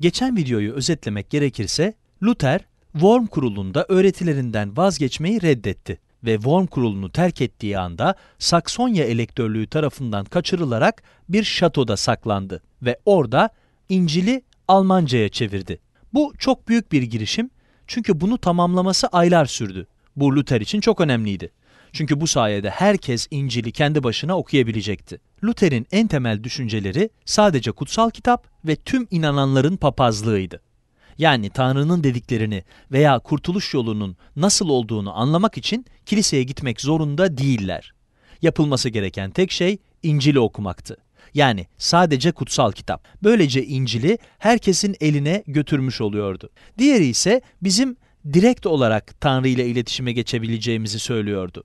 Geçen videoyu özetlemek gerekirse, Luther, Worm kurulunda öğretilerinden vazgeçmeyi reddetti ve Worm kurulunu terk ettiği anda Saksonya elektörlüğü tarafından kaçırılarak bir şatoda saklandı ve orada İncil'i Almanca'ya çevirdi. Bu çok büyük bir girişim çünkü bunu tamamlaması aylar sürdü. Bu Luther için çok önemliydi. Çünkü bu sayede herkes İncil'i kendi başına okuyabilecekti. Luther'in en temel düşünceleri sadece kutsal kitap ve tüm inananların papazlığıydı. Yani Tanrı'nın dediklerini veya kurtuluş yolunun nasıl olduğunu anlamak için kiliseye gitmek zorunda değiller. Yapılması gereken tek şey İncil'i okumaktı. Yani sadece kutsal kitap. Böylece İncil'i herkesin eline götürmüş oluyordu. Diğeri ise bizim direkt olarak Tanrı ile iletişime geçebileceğimizi söylüyordu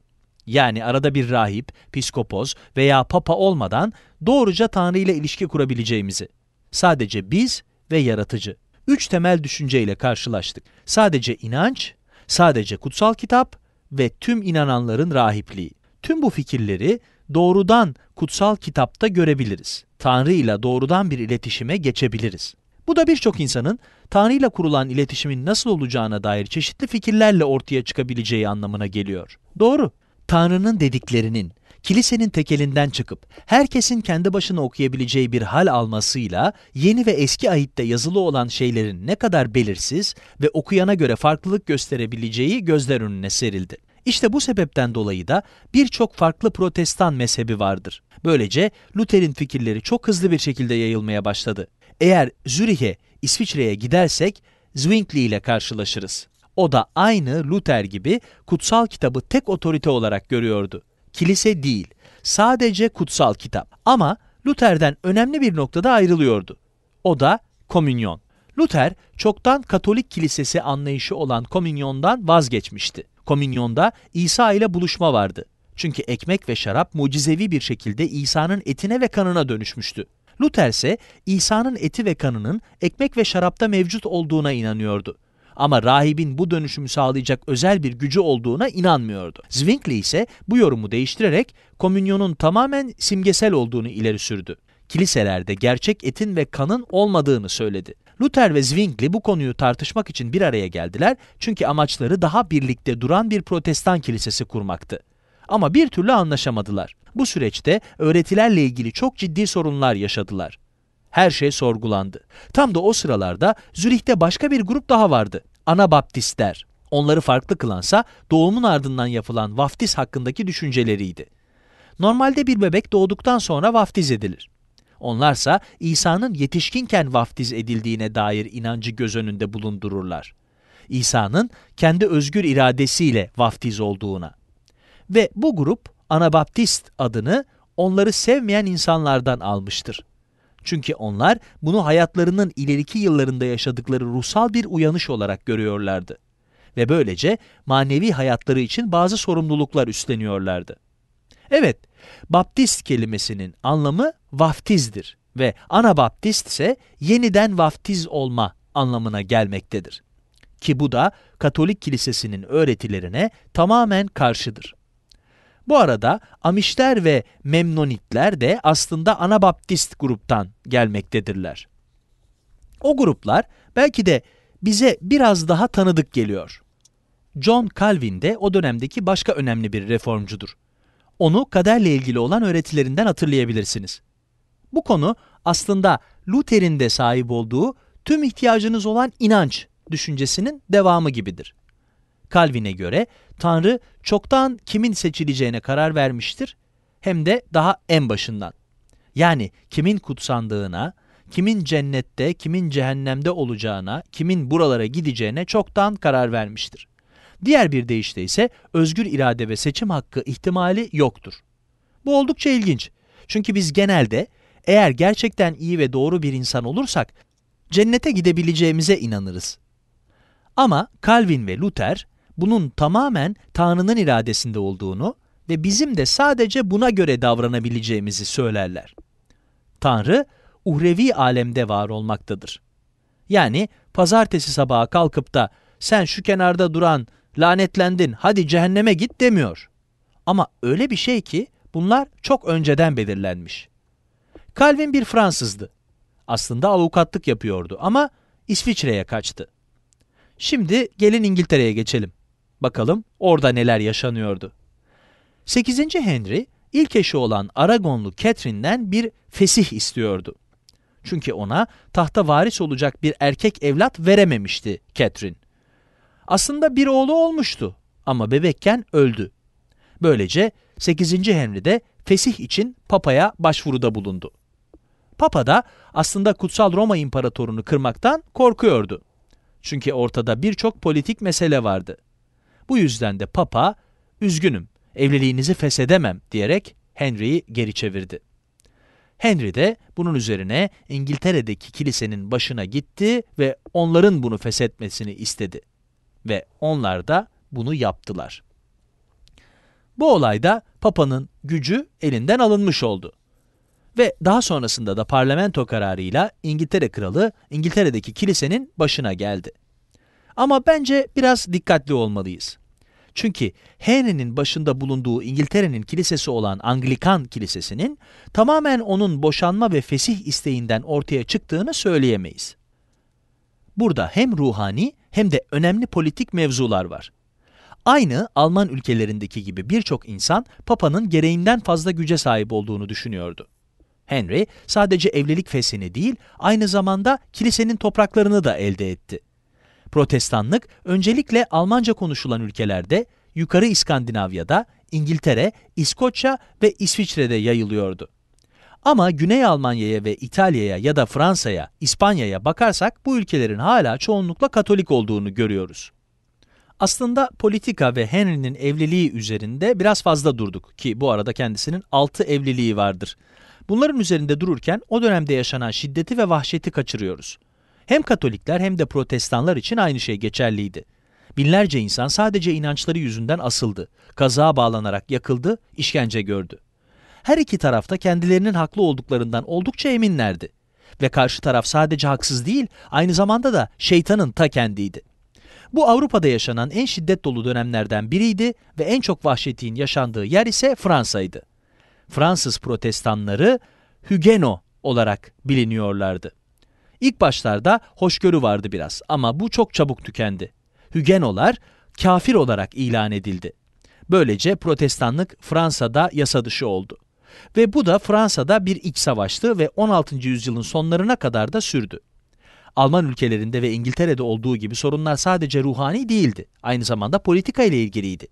yani arada bir rahip, piskopos veya papa olmadan doğruca Tanrı ile ilişki kurabileceğimizi. Sadece biz ve yaratıcı. Üç temel düşünceyle karşılaştık. Sadece inanç, sadece kutsal kitap ve tüm inananların rahipliği. Tüm bu fikirleri doğrudan kutsal kitapta görebiliriz. Tanrı ile doğrudan bir iletişime geçebiliriz. Bu da birçok insanın Tanrı ile kurulan iletişimin nasıl olacağına dair çeşitli fikirlerle ortaya çıkabileceği anlamına geliyor. Doğru, Tanrı'nın dediklerinin kilisenin tekelinden çıkıp herkesin kendi başına okuyabileceği bir hal almasıyla yeni ve eski ayitte yazılı olan şeylerin ne kadar belirsiz ve okuyana göre farklılık gösterebileceği gözler önüne serildi. İşte bu sebepten dolayı da birçok farklı protestan mezhebi vardır. Böylece Luther'in fikirleri çok hızlı bir şekilde yayılmaya başladı. Eğer Zürih'e, İsviçre'ye gidersek Zwingli ile karşılaşırız. O da aynı Luther gibi kutsal kitabı tek otorite olarak görüyordu. Kilise değil, sadece kutsal kitap. Ama Luther'den önemli bir noktada ayrılıyordu. O da komünyon. Luther çoktan Katolik kilisesi anlayışı olan komünyondan vazgeçmişti. Komünyonda İsa ile buluşma vardı. Çünkü ekmek ve şarap mucizevi bir şekilde İsa'nın etine ve kanına dönüşmüştü. Luther ise İsa'nın eti ve kanının ekmek ve şarapta mevcut olduğuna inanıyordu ama rahibin bu dönüşümü sağlayacak özel bir gücü olduğuna inanmıyordu. Zwingli ise bu yorumu değiştirerek komünyonun tamamen simgesel olduğunu ileri sürdü. Kiliselerde gerçek etin ve kanın olmadığını söyledi. Luther ve Zwingli bu konuyu tartışmak için bir araya geldiler çünkü amaçları daha birlikte duran bir protestan kilisesi kurmaktı. Ama bir türlü anlaşamadılar. Bu süreçte öğretilerle ilgili çok ciddi sorunlar yaşadılar. Her şey sorgulandı. Tam da o sıralarda Zürih'te başka bir grup daha vardı. Anabaptistler. Onları farklı kılansa doğumun ardından yapılan vaftiz hakkındaki düşünceleriydi. Normalde bir bebek doğduktan sonra vaftiz edilir. Onlarsa İsa'nın yetişkinken vaftiz edildiğine dair inancı göz önünde bulundururlar. İsa'nın kendi özgür iradesiyle vaftiz olduğuna. Ve bu grup Anabaptist adını onları sevmeyen insanlardan almıştır. Çünkü onlar bunu hayatlarının ileriki yıllarında yaşadıkları ruhsal bir uyanış olarak görüyorlardı. Ve böylece manevi hayatları için bazı sorumluluklar üstleniyorlardı. Evet, baptist kelimesinin anlamı vaftizdir ve ana baptist ise yeniden vaftiz olma anlamına gelmektedir. Ki bu da Katolik Kilisesi'nin öğretilerine tamamen karşıdır. Bu arada Amişler ve Memnonitler de aslında Anabaptist gruptan gelmektedirler. O gruplar belki de bize biraz daha tanıdık geliyor. John Calvin de o dönemdeki başka önemli bir reformcudur. Onu kaderle ilgili olan öğretilerinden hatırlayabilirsiniz. Bu konu aslında Luther'in de sahip olduğu tüm ihtiyacınız olan inanç düşüncesinin devamı gibidir. Calvin'e göre Tanrı çoktan kimin seçileceğine karar vermiştir hem de daha en başından. Yani kimin kutsandığına, kimin cennette, kimin cehennemde olacağına, kimin buralara gideceğine çoktan karar vermiştir. Diğer bir deyişle ise özgür irade ve seçim hakkı ihtimali yoktur. Bu oldukça ilginç. Çünkü biz genelde eğer gerçekten iyi ve doğru bir insan olursak cennete gidebileceğimize inanırız. Ama Calvin ve Luther bunun tamamen Tanrı'nın iradesinde olduğunu ve bizim de sadece buna göre davranabileceğimizi söylerler. Tanrı, uhrevi alemde var olmaktadır. Yani pazartesi sabaha kalkıp da sen şu kenarda duran lanetlendin hadi cehenneme git demiyor. Ama öyle bir şey ki bunlar çok önceden belirlenmiş. Calvin bir Fransızdı. Aslında avukatlık yapıyordu ama İsviçre'ye kaçtı. Şimdi gelin İngiltere'ye geçelim. Bakalım orada neler yaşanıyordu. 8. Henry ilk eşi olan Aragonlu Catherine'den bir fesih istiyordu. Çünkü ona tahta varis olacak bir erkek evlat verememişti Catherine. Aslında bir oğlu olmuştu ama bebekken öldü. Böylece 8. Henry de fesih için papaya başvuruda bulundu. Papa da aslında Kutsal Roma İmparatorunu kırmaktan korkuyordu. Çünkü ortada birçok politik mesele vardı. Bu yüzden de papa, üzgünüm, evliliğinizi feshedemem diyerek Henry'i geri çevirdi. Henry de bunun üzerine İngiltere'deki kilisenin başına gitti ve onların bunu feshetmesini istedi. Ve onlar da bunu yaptılar. Bu olayda Papa'nın gücü elinden alınmış oldu. Ve daha sonrasında da parlamento kararıyla İngiltere Kralı İngiltere'deki kilisenin başına geldi. Ama bence biraz dikkatli olmalıyız. Çünkü Henry'nin başında bulunduğu İngiltere'nin kilisesi olan Anglikan kilisesinin tamamen onun boşanma ve fesih isteğinden ortaya çıktığını söyleyemeyiz. Burada hem ruhani hem de önemli politik mevzular var. Aynı Alman ülkelerindeki gibi birçok insan Papa'nın gereğinden fazla güce sahip olduğunu düşünüyordu. Henry sadece evlilik fesini değil, aynı zamanda kilisenin topraklarını da elde etti. Protestanlık öncelikle Almanca konuşulan ülkelerde, Yukarı İskandinavya'da, İngiltere, İskoçya ve İsviçre'de yayılıyordu. Ama Güney Almanya'ya ve İtalya'ya ya da Fransa'ya, İspanya'ya bakarsak bu ülkelerin hala çoğunlukla Katolik olduğunu görüyoruz. Aslında politika ve Henry'nin evliliği üzerinde biraz fazla durduk ki bu arada kendisinin 6 evliliği vardır. Bunların üzerinde dururken o dönemde yaşanan şiddeti ve vahşeti kaçırıyoruz hem Katolikler hem de Protestanlar için aynı şey geçerliydi. Binlerce insan sadece inançları yüzünden asıldı, kazağa bağlanarak yakıldı, işkence gördü. Her iki tarafta kendilerinin haklı olduklarından oldukça eminlerdi. Ve karşı taraf sadece haksız değil, aynı zamanda da şeytanın ta kendiydi. Bu Avrupa'da yaşanan en şiddet dolu dönemlerden biriydi ve en çok vahşetin yaşandığı yer ise Fransa'ydı. Fransız protestanları Hügeno olarak biliniyorlardı. İlk başlarda hoşgörü vardı biraz ama bu çok çabuk tükendi. Hügenolar kafir olarak ilan edildi. Böylece protestanlık Fransa'da yasa dışı oldu. Ve bu da Fransa'da bir iç savaştı ve 16. yüzyılın sonlarına kadar da sürdü. Alman ülkelerinde ve İngiltere'de olduğu gibi sorunlar sadece ruhani değildi. Aynı zamanda politika ile ilgiliydi.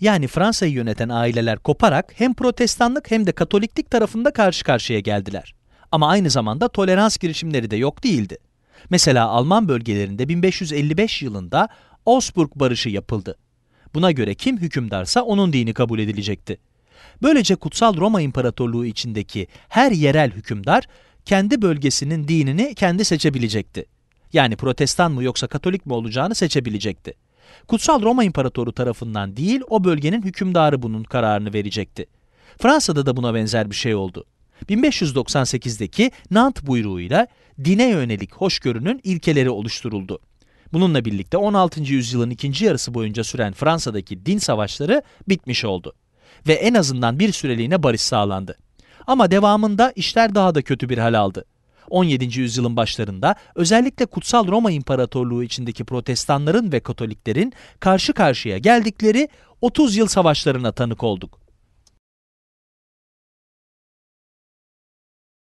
Yani Fransa'yı yöneten aileler koparak hem protestanlık hem de katoliklik tarafında karşı karşıya geldiler. Ama aynı zamanda tolerans girişimleri de yok değildi. Mesela Alman bölgelerinde 1555 yılında Augsburg barışı yapıldı. Buna göre kim hükümdarsa onun dini kabul edilecekti. Böylece Kutsal Roma İmparatorluğu içindeki her yerel hükümdar kendi bölgesinin dinini kendi seçebilecekti. Yani protestan mı yoksa katolik mi olacağını seçebilecekti. Kutsal Roma İmparatoru tarafından değil o bölgenin hükümdarı bunun kararını verecekti. Fransa'da da buna benzer bir şey oldu. 1598'deki Nant buyruğuyla dine yönelik hoşgörünün ilkeleri oluşturuldu. Bununla birlikte 16. yüzyılın ikinci yarısı boyunca süren Fransa'daki din savaşları bitmiş oldu ve en azından bir süreliğine barış sağlandı. Ama devamında işler daha da kötü bir hal aldı. 17. yüzyılın başlarında özellikle Kutsal Roma İmparatorluğu içindeki protestanların ve katoliklerin karşı karşıya geldikleri 30 yıl savaşlarına tanık olduk.